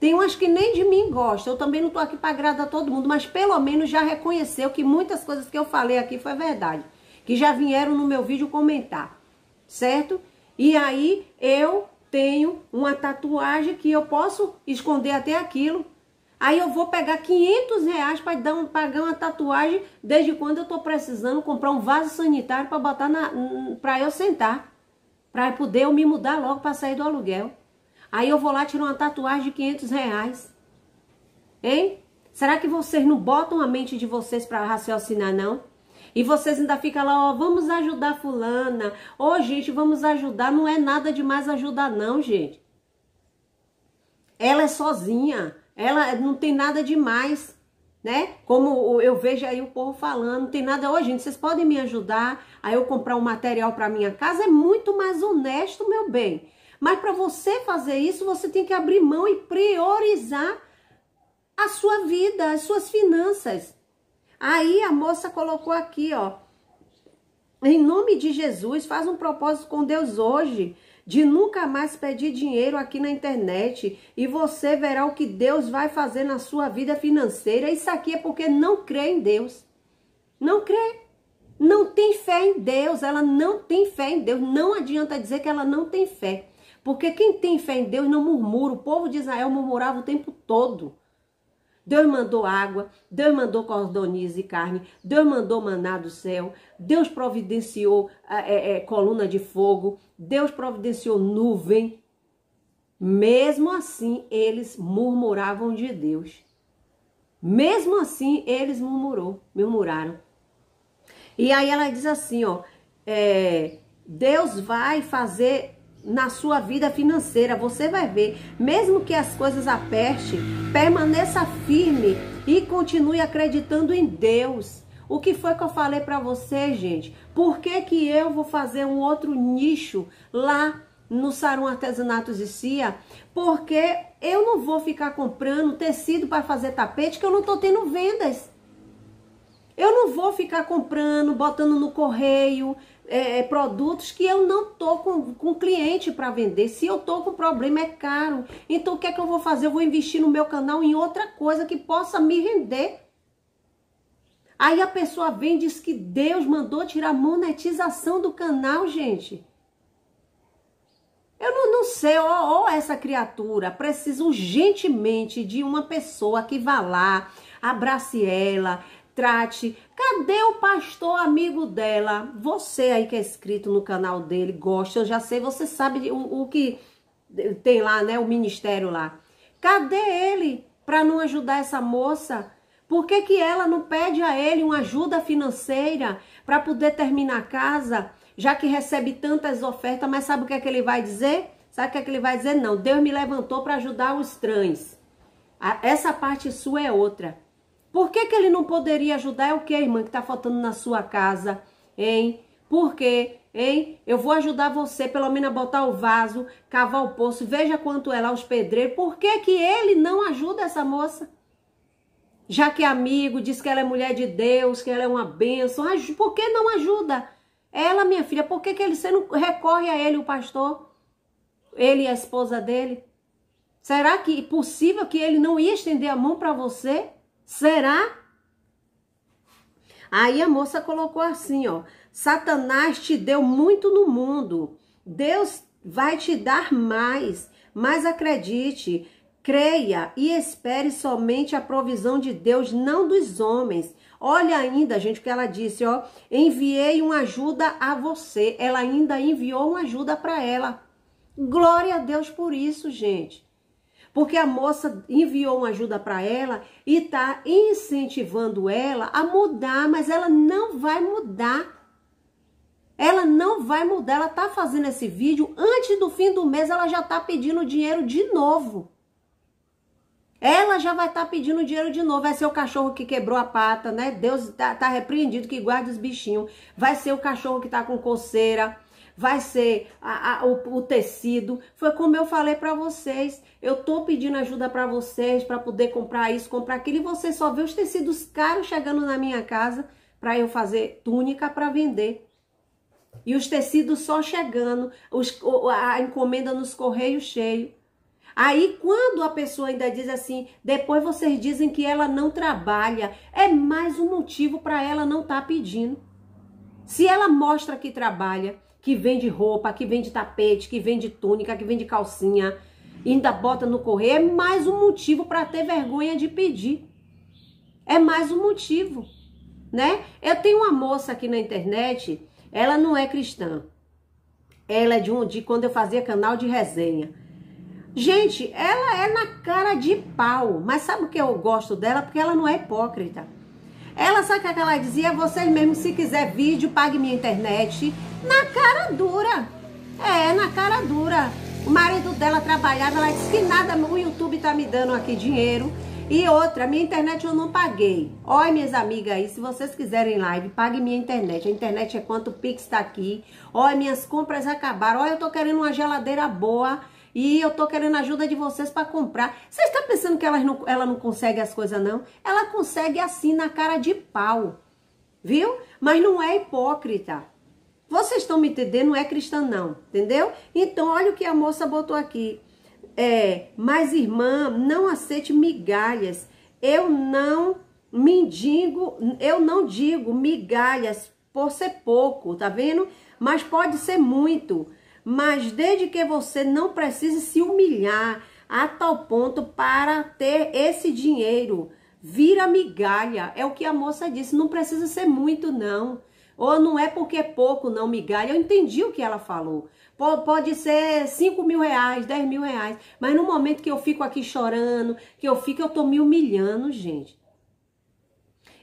Tem umas que nem de mim gostam. Eu também não estou aqui para agradar todo mundo, mas pelo menos já reconheceu que muitas coisas que eu falei aqui foi verdade. Que já vieram no meu vídeo comentar, certo? E aí eu tenho uma tatuagem que eu posso esconder até aquilo. Aí eu vou pegar 500 reais para um, pagar uma tatuagem desde quando eu estou precisando comprar um vaso sanitário para botar na hum, para eu sentar, para poder eu me mudar logo para sair do aluguel. Aí eu vou lá tirar uma tatuagem de 500 reais, hein? Será que vocês não botam a mente de vocês para raciocinar não? E vocês ainda ficam lá, ó, vamos ajudar fulana. Ô, oh, gente, vamos ajudar. Não é nada demais ajudar, não, gente. Ela é sozinha. Ela é, não tem nada demais, né? Como eu vejo aí o povo falando, não tem nada. Ô, oh, gente, vocês podem me ajudar a eu comprar um material para minha casa? É muito mais honesto, meu bem. Mas para você fazer isso, você tem que abrir mão e priorizar a sua vida, as suas finanças. Aí a moça colocou aqui, ó. Em nome de Jesus, faz um propósito com Deus hoje de nunca mais pedir dinheiro aqui na internet e você verá o que Deus vai fazer na sua vida financeira. Isso aqui é porque não crê em Deus. Não crê. Não tem fé em Deus. Ela não tem fé em Deus. Não adianta dizer que ela não tem fé. Porque quem tem fé em Deus não murmura. O povo de Israel murmurava o tempo todo. Deus mandou água, Deus mandou cordonias e carne, Deus mandou maná do céu, Deus providenciou ah, é, é, coluna de fogo, Deus providenciou nuvem. Mesmo assim, eles murmuravam de Deus. Mesmo assim, eles murmurou, murmuraram. E aí ela diz assim, ó, é, Deus vai fazer na sua vida financeira. Você vai ver, mesmo que as coisas aperte, permaneça firme e continue acreditando em Deus. O que foi que eu falei para você, gente? Por que, que eu vou fazer um outro nicho lá no Sarum Artesanatos e Cia? Porque eu não vou ficar comprando tecido para fazer tapete que eu não estou tendo vendas. Eu não vou ficar comprando, botando no correio, é, é, produtos que eu não tô com, com cliente para vender. Se eu tô com problema, é caro. Então, o que é que eu vou fazer? Eu vou investir no meu canal em outra coisa que possa me render. Aí a pessoa vem e diz que Deus mandou tirar a monetização do canal, gente. Eu não, não sei, ó, essa criatura precisa urgentemente de uma pessoa que vá lá, abrace ela, trate. Cadê o pastor amigo dela? Você aí que é inscrito no canal dele, gosta, eu já sei, você sabe o, o que tem lá, né? O ministério lá. Cadê ele para não ajudar essa moça? Por que, que ela não pede a ele uma ajuda financeira para poder terminar a casa, já que recebe tantas ofertas? Mas sabe o que é que ele vai dizer? Sabe o que é que ele vai dizer? Não, Deus me levantou para ajudar os trans. Essa parte sua é outra. Por que, que ele não poderia ajudar? É o que, irmã, que está faltando na sua casa, hein? Por quê? Hein? Eu vou ajudar você, pelo menos, a botar o vaso, cavar o poço, veja quanto é lá os pedreiros. Por que, que ele não ajuda essa moça? Já que é amigo, diz que ela é mulher de Deus, que ela é uma bênção. Por que não ajuda? Ela, minha filha, por que, que ele, você não recorre a ele, o pastor? Ele e a esposa dele? Será que é possível que ele não ia estender a mão para você? Será? Aí a moça colocou assim, ó: Satanás te deu muito no mundo. Deus vai te dar mais, mas acredite, creia e espere somente a provisão de Deus, não dos homens. Olha ainda, gente, o que ela disse, ó. Enviei uma ajuda a você. Ela ainda enviou uma ajuda para ela. Glória a Deus por isso, gente porque a moça enviou uma ajuda para ela e está incentivando ela a mudar, mas ela não vai mudar. Ela não vai mudar, ela está fazendo esse vídeo antes do fim do mês, ela já está pedindo dinheiro de novo. Ela já vai estar tá pedindo dinheiro de novo. Vai ser o cachorro que quebrou a pata, né? Deus está tá repreendido que guarda os bichinhos. Vai ser o cachorro que está com coceira vai ser a, a, o, o, tecido. Foi como eu falei para vocês. Eu tô pedindo ajuda para vocês para poder comprar isso, comprar aquilo. E você só vê os tecidos caros chegando na minha casa para eu fazer túnica para vender. E os tecidos só chegando, os, a encomenda nos correios cheio. Aí, quando a pessoa ainda diz assim, depois vocês dizem que ela não trabalha, é mais um motivo para ela não estar tá pedindo. Se ela mostra que trabalha, que vende roupa, que vende tapete, que vende túnica, que vende calcinha, e ainda bota no correio, é mais um motivo para ter vergonha de pedir. É mais um motivo, né? Eu tenho uma moça aqui na internet, ela não é cristã. Ela é de um de quando eu fazia canal de resenha. Gente, ela é na cara de pau, mas sabe o que eu gosto dela? Porque ela não é hipócrita. Ela, sabe o é que ela dizia? Vocês mesmo, se quiser vídeo, pague minha internet. Na cara dura. É, na cara dura. O marido dela trabalhava, ela disse que nada, o YouTube tá me dando aqui dinheiro. E outra, minha internet eu não paguei. Olha, minhas amigas aí, se vocês quiserem live, pague minha internet. A internet é quanto o Pix tá aqui. Olha, minhas compras acabaram. Olha, eu tô querendo uma geladeira boa. E eu tô querendo a ajuda de vocês para comprar. Vocês estão tá pensando que ela não, ela não consegue as coisas, não? Ela consegue assim, na cara de pau. Viu? Mas não é hipócrita. Vocês estão me entendendo? Não é cristã, não. Entendeu? Então, olha o que a moça botou aqui. É, mas irmã, não aceite migalhas. Eu não mendigo, eu não digo migalhas por ser pouco, tá vendo? Mas pode ser muito mas desde que você não precise se humilhar a tal ponto para ter esse dinheiro. Vira migalha, é o que a moça disse, não precisa ser muito não. Ou não é porque é pouco, não, migalha. Eu entendi o que ela falou. Pode ser 5 mil reais, 10 mil reais. Mas no momento que eu fico aqui chorando, que eu fico, eu tô me humilhando, gente.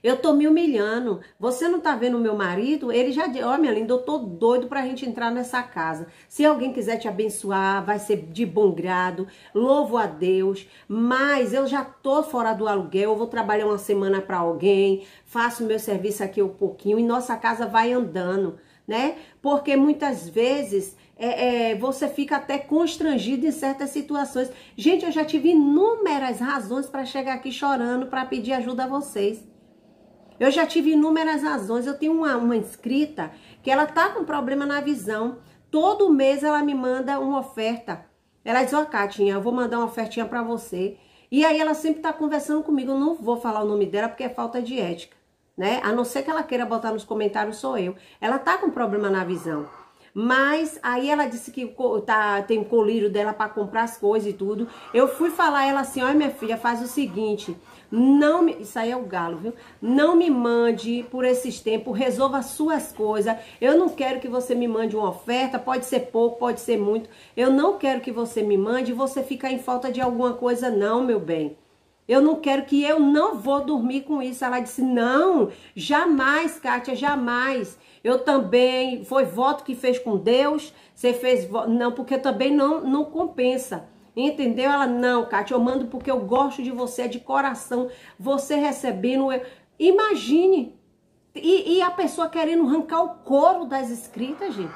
Eu tô me humilhando. Você não tá vendo o meu marido? Ele já disse: Ó, minha linda, eu tô doido pra gente entrar nessa casa. Se alguém quiser te abençoar, vai ser de bom grado. Louvo a Deus. Mas eu já tô fora do aluguel. Eu vou trabalhar uma semana pra alguém. Faço meu serviço aqui um pouquinho. E nossa casa vai andando, né? Porque muitas vezes é, é, você fica até constrangido em certas situações. Gente, eu já tive inúmeras razões para chegar aqui chorando, para pedir ajuda a vocês. Eu já tive inúmeras razões. Eu tenho uma, uma inscrita que ela tá com problema na visão. Todo mês ela me manda uma oferta. Ela diz, ó, oh, Catinha, eu vou mandar uma ofertinha para você. E aí ela sempre tá conversando comigo. Eu não vou falar o nome dela porque é falta de ética, né? A não ser que ela queira botar nos comentários, sou eu. Ela tá com problema na visão. Mas aí ela disse que tá, tem um colírio dela para comprar as coisas e tudo. Eu fui falar ela assim, olha minha filha, faz o seguinte, não me, isso aí é o galo, viu? Não me mande por esses tempos, resolva suas coisas. Eu não quero que você me mande uma oferta, pode ser pouco, pode ser muito. Eu não quero que você me mande e você ficar em falta de alguma coisa não, meu bem. Eu não quero que eu não vou dormir com isso. Ela disse: "Não, jamais, Kátia, jamais. Eu também, foi voto que fez com Deus, você fez voto, não, porque também não, não compensa. Entendeu? Ela, não, Kátia, eu mando porque eu gosto de você, é de coração, você recebendo. Eu... Imagine, e, e, a pessoa querendo arrancar o couro das escritas, gente.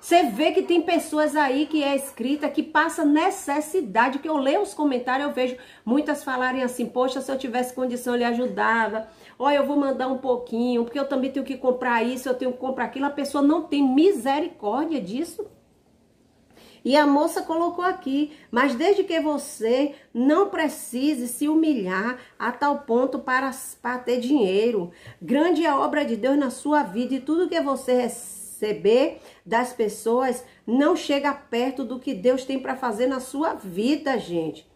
Você vê que tem pessoas aí que é escrita, que passa necessidade, que eu leio os comentários, eu vejo muitas falarem assim, poxa, se eu tivesse condição eu lhe ajudava, olha, eu vou mandar um pouquinho, porque eu também tenho que comprar isso, eu tenho que comprar aquilo. A pessoa não tem misericórdia disso. E a moça colocou aqui, mas desde que você não precise se humilhar a tal ponto para, para ter dinheiro. Grande é a obra de Deus na sua vida e tudo que você receber das pessoas não chega perto do que Deus tem para fazer na sua vida, gente.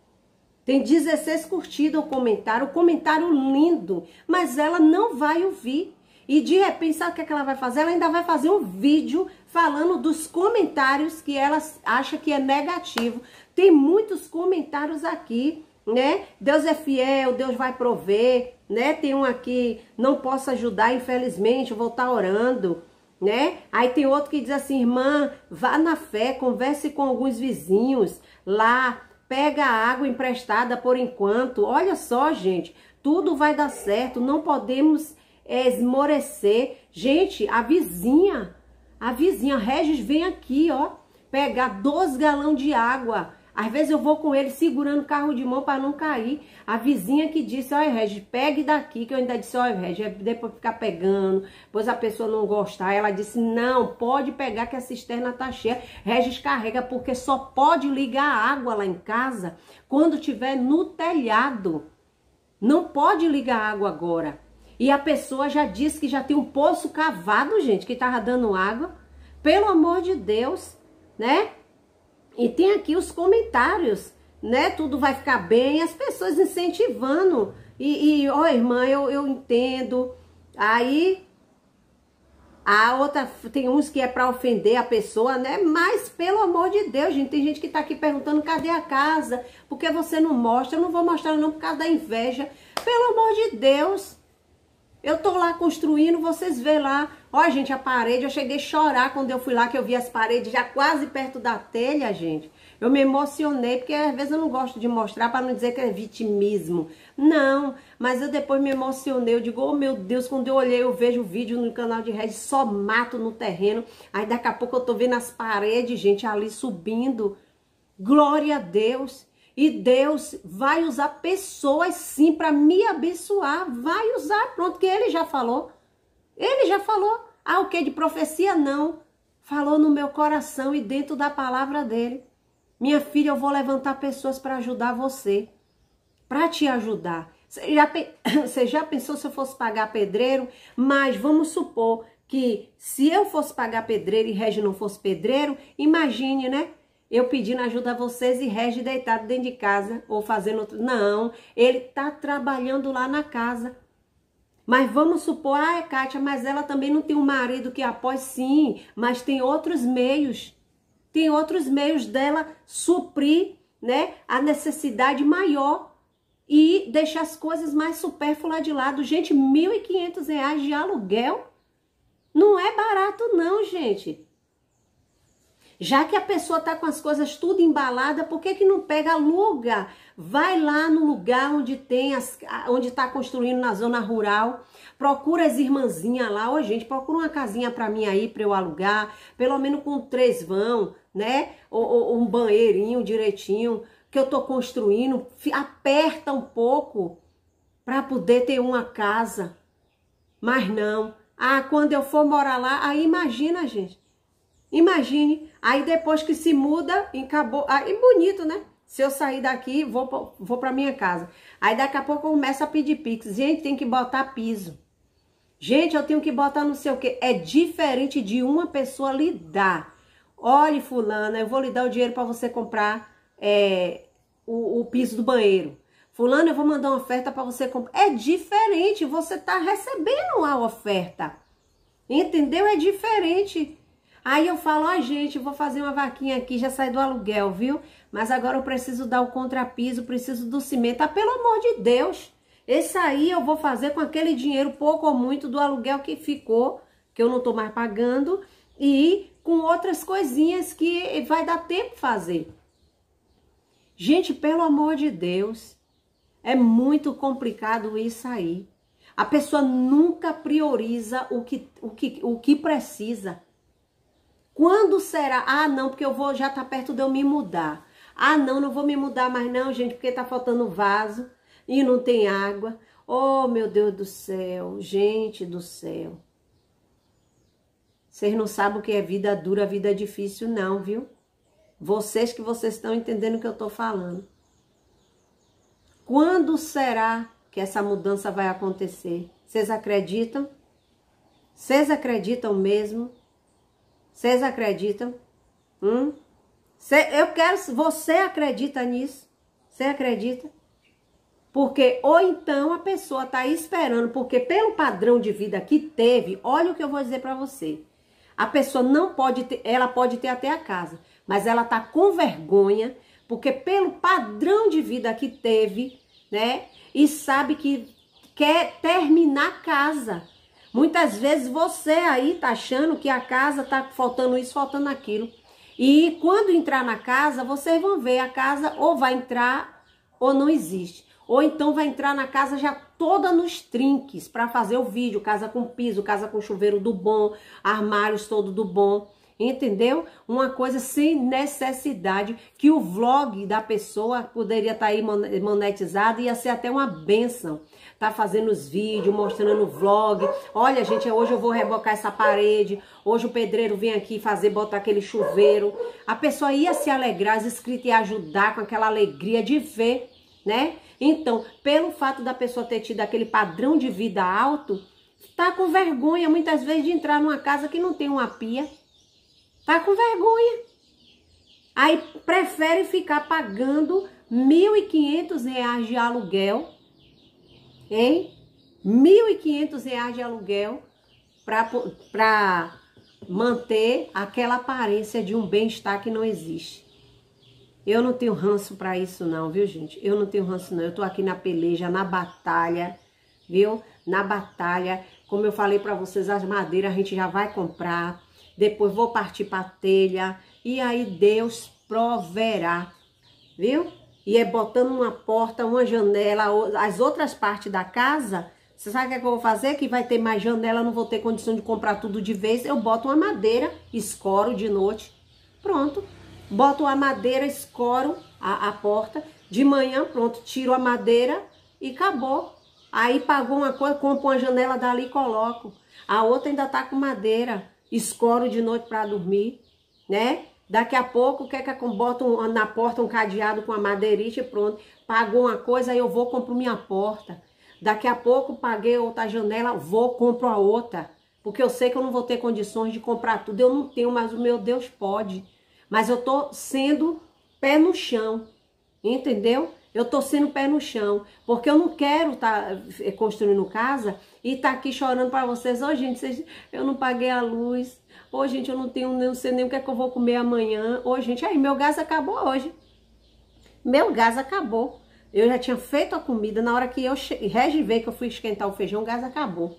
Tem 16 curtidas ou comentário, comentário lindo, mas ela não vai ouvir. E de repente, sabe o que, é que ela vai fazer? Ela ainda vai fazer um vídeo falando dos comentários que ela acha que é negativo. Tem muitos comentários aqui, né? Deus é fiel, Deus vai prover, né? Tem um aqui, não posso ajudar, infelizmente, vou estar tá orando. Né? Aí tem outro que diz assim, irmã, vá na fé, converse com alguns vizinhos lá, Pega a água emprestada por enquanto. Olha só, gente, tudo vai dar certo. Não podemos é, esmorecer. Gente, a vizinha, a vizinha Regis vem aqui, ó, pegar 12 galões de água às vezes eu vou com ele segurando o carro de mão para não cair. A vizinha que disse, olha Regis, pegue daqui, que eu ainda disse, olha Regis, é depois ficar pegando, pois a pessoa não gostar. Ela disse, não, pode pegar que a cisterna tá cheia. Regis carrega, porque só pode ligar a água lá em casa quando tiver no telhado. Não pode ligar a água agora. E a pessoa já disse que já tem um poço cavado, gente, que tava dando água. Pelo amor de Deus, né? E tem aqui os comentários, né? Tudo vai ficar bem, as pessoas incentivando. E, ó, oh, irmã, eu, eu entendo. Aí, a outra, tem uns que é para ofender a pessoa, né? Mas, pelo amor de Deus, gente, tem gente que tá aqui perguntando, cadê a casa? Por que você não mostra? Eu não vou mostrar não por causa da inveja. Pelo amor de Deus, eu tô lá construindo, vocês vê lá. Ó, gente, a parede, eu cheguei a chorar quando eu fui lá, que eu vi as paredes já quase perto da telha, gente. Eu me emocionei, porque às vezes eu não gosto de mostrar para não dizer que é vitimismo. Não, mas eu depois me emocionei. Eu digo, oh meu Deus, quando eu olhei, eu vejo o vídeo no canal de Red, só mato no terreno. Aí daqui a pouco eu tô vendo as paredes, gente, ali subindo. Glória a Deus. E Deus vai usar pessoas sim para me abençoar. Vai usar, pronto, que ele já falou. Ele já falou. Ah, o que de profecia? Não. Falou no meu coração e dentro da palavra dele. Minha filha, eu vou levantar pessoas para ajudar você. Para te ajudar. Você já, você já pensou se eu fosse pagar pedreiro? Mas vamos supor que se eu fosse pagar pedreiro e Regi não fosse pedreiro, imagine, né? eu pedindo ajuda a vocês e regi deitado dentro de casa ou fazendo outro. Não, ele tá trabalhando lá na casa. Mas vamos supor, ah, é Kátia, mas ela também não tem um marido que após sim, mas tem outros meios. Tem outros meios dela suprir, né, a necessidade maior e deixar as coisas mais supérfluas de lado. Gente, R$ 1.500 de aluguel não é barato não, gente. Já que a pessoa está com as coisas tudo embalada, por que, que não pega, aluga? Vai lá no lugar onde tem, as, onde está construindo na zona rural, procura as irmãzinhas lá, ô gente, procura uma casinha para mim aí, para eu alugar, pelo menos com três vão, né? Ou, ou um banheirinho direitinho, que eu tô construindo, aperta um pouco para poder ter uma casa. Mas não. Ah, quando eu for morar lá, aí imagina, gente. Imagine, aí depois que se muda, acabou. Aí bonito, né? Se eu sair daqui, vou, vou para minha casa. Aí daqui a pouco começa a pedir pix. Gente, tem que botar piso. Gente, eu tenho que botar não sei o que. É diferente de uma pessoa lidar. Olha, fulana, eu vou lhe dar o dinheiro para você comprar é, o, o piso do banheiro. Fulano, eu vou mandar uma oferta para você comprar. É diferente, você está recebendo a oferta. Entendeu? É diferente. Aí eu falo, ó, oh, gente, vou fazer uma vaquinha aqui, já sai do aluguel, viu? Mas agora eu preciso dar o contrapiso, preciso do cimento. Ah, pelo amor de Deus, esse aí eu vou fazer com aquele dinheiro, pouco ou muito, do aluguel que ficou, que eu não tô mais pagando, e com outras coisinhas que vai dar tempo fazer. Gente, pelo amor de Deus, é muito complicado isso aí. A pessoa nunca prioriza o que, o que, o que precisa. Quando será? Ah, não, porque eu vou, já tá perto de eu me mudar. Ah, não, não vou me mudar mais não, gente, porque tá faltando vaso e não tem água. Oh, meu Deus do céu, gente do céu. Vocês não sabem o que é vida dura, vida difícil, não, viu? Vocês que vocês estão entendendo o que eu estou falando. Quando será que essa mudança vai acontecer? Vocês acreditam? Vocês acreditam mesmo? Vocês acreditam? Hum? Cê, eu quero. Você acredita nisso? Você acredita? Porque, ou então a pessoa está esperando, porque pelo padrão de vida que teve, olha o que eu vou dizer para você. A pessoa não pode ter, ela pode ter até a casa, mas ela tá com vergonha, porque pelo padrão de vida que teve, né? E sabe que quer terminar a casa. Muitas vezes você aí tá achando que a casa tá faltando isso, faltando aquilo. E quando entrar na casa, vocês vão ver a casa ou vai entrar ou não existe. Ou então vai entrar na casa já toda nos trinques para fazer o vídeo, casa com piso, casa com chuveiro do bom, armários todo do bom. Entendeu? Uma coisa sem necessidade, que o vlog da pessoa poderia estar tá aí monetizado, ia ser até uma benção. Tá fazendo os vídeos, mostrando o vlog. Olha, gente, hoje eu vou rebocar essa parede. Hoje o pedreiro vem aqui fazer, botar aquele chuveiro. A pessoa ia se alegrar, as inscritas iam ajudar com aquela alegria de ver, né? Então, pelo fato da pessoa ter tido aquele padrão de vida alto, tá com vergonha muitas vezes de entrar numa casa que não tem uma pia. Tá com vergonha. Aí prefere ficar pagando R$ 1.500 de aluguel, hein? R$ 1.500 de aluguel para manter aquela aparência de um bem-estar que não existe. Eu não tenho ranço para isso não, viu, gente? Eu não tenho ranço não. Eu tô aqui na peleja, na batalha, viu? Na batalha, como eu falei para vocês, as madeiras a gente já vai comprar depois vou partir para a telha, e aí Deus proverá, viu? E é botando uma porta, uma janela, as outras partes da casa, você sabe o que, é que eu vou fazer? Que vai ter mais janela, não vou ter condição de comprar tudo de vez, eu boto uma madeira, escoro de noite, pronto. Boto a madeira, escoro a, a porta, de manhã, pronto, tiro a madeira e acabou. Aí pagou uma coisa, compro uma janela dali e coloco. A outra ainda tá com madeira escoro de noite para dormir, né? Daqui a pouco, quer que é é bota um, na porta um cadeado com a madeirite e pronto. Pagou uma coisa, aí eu vou, compro minha porta. Daqui a pouco, paguei outra janela, vou, compro a outra. Porque eu sei que eu não vou ter condições de comprar tudo. Eu não tenho, mas o meu Deus pode. Mas eu tô sendo pé no chão, entendeu? Eu tô sendo pé no chão. Porque eu não quero estar tá eh, construindo casa e tá aqui chorando para vocês. Ô, oh, gente, vocês, eu não paguei a luz. Ô, oh, gente, eu não tenho, não sei nem o que é que eu vou comer amanhã. Ô, oh, gente, aí meu gás acabou hoje. Meu gás acabou. Eu já tinha feito a comida, na hora que eu regivei, que eu fui esquentar o feijão, o gás acabou.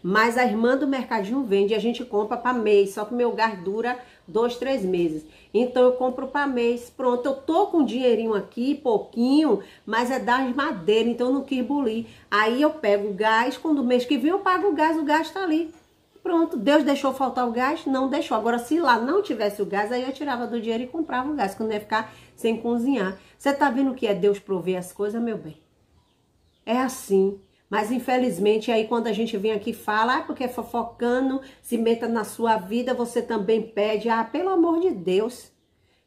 Mas a irmã do mercadinho vende e a gente compra para mês, só que meu gás dura dois, três meses. Então eu compro para mês. Pronto, eu tô com um dinheirinho aqui, pouquinho, mas é das madeiras, então eu não quis bulir. Aí eu pego o gás, quando o mês que vem eu pago o gás, o gás tá ali. Pronto, Deus deixou faltar o gás? Não deixou. Agora, se lá não tivesse o gás, aí eu tirava do dinheiro e comprava o gás, que não ia ficar sem cozinhar. Você tá vendo que é Deus prover as coisas, meu bem? É assim. Mas infelizmente aí quando a gente vem aqui fala, ah, porque é fofocando, se meta na sua vida, você também pede, ah, pelo amor de Deus.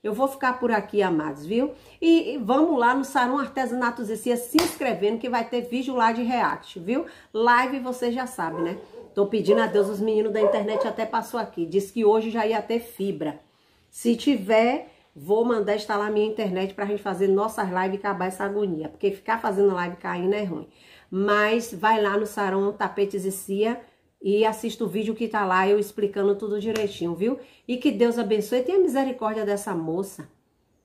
Eu vou ficar por aqui, amados, viu? E, e vamos lá no Sarum Artesanatos e se inscrevendo que vai ter vídeo lá de react, viu? Live você já sabe, né? Tô pedindo a Deus, os meninos da internet até passou aqui. Diz que hoje já ia ter fibra. Se tiver, Vou mandar instalar minha internet para a gente fazer nossas lives e acabar essa agonia. Porque ficar fazendo live caindo é ruim mas vai lá no Sarão Tapetes e Cia e assista o vídeo que tá lá eu explicando tudo direitinho, viu? E que Deus abençoe, tenha misericórdia dessa moça,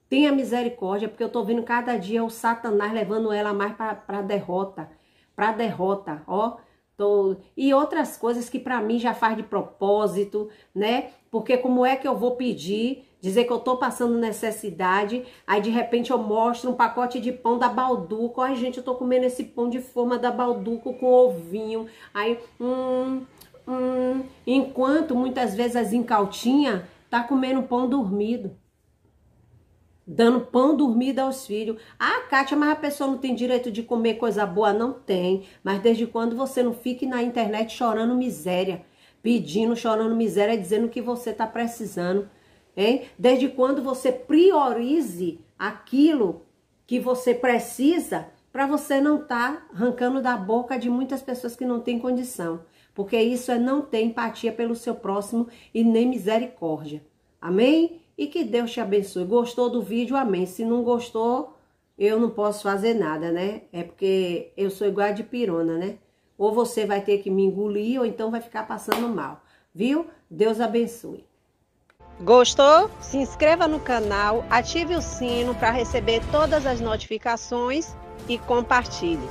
tenha misericórdia, porque eu tô vendo cada dia o Satanás levando ela mais pra, pra derrota, pra derrota, ó, tô... e outras coisas que para mim já faz de propósito, né? Porque como é que eu vou pedir dizer que eu tô passando necessidade, aí de repente eu mostro um pacote de pão da Balduco, ai gente, eu tô comendo esse pão de forma da Balduco com ovinho, aí, hum, hum, enquanto muitas vezes as incautinhas tá comendo pão dormido. Dando pão dormido aos filhos. Ah, Kátia, mas a pessoa não tem direito de comer coisa boa? Não tem. Mas desde quando você não fique na internet chorando miséria? Pedindo, chorando miséria, dizendo que você tá precisando hein? Desde quando você priorize aquilo que você precisa para você não estar tá arrancando da boca de muitas pessoas que não têm condição. Porque isso é não ter empatia pelo seu próximo e nem misericórdia. Amém? E que Deus te abençoe. Gostou do vídeo? Amém. Se não gostou, eu não posso fazer nada, né? É porque eu sou igual a de pirona, né? Ou você vai ter que me engolir ou então vai ficar passando mal. Viu? Deus abençoe. Gostou? Se inscreva no canal, ative o sino para receber todas as notificações e compartilhe.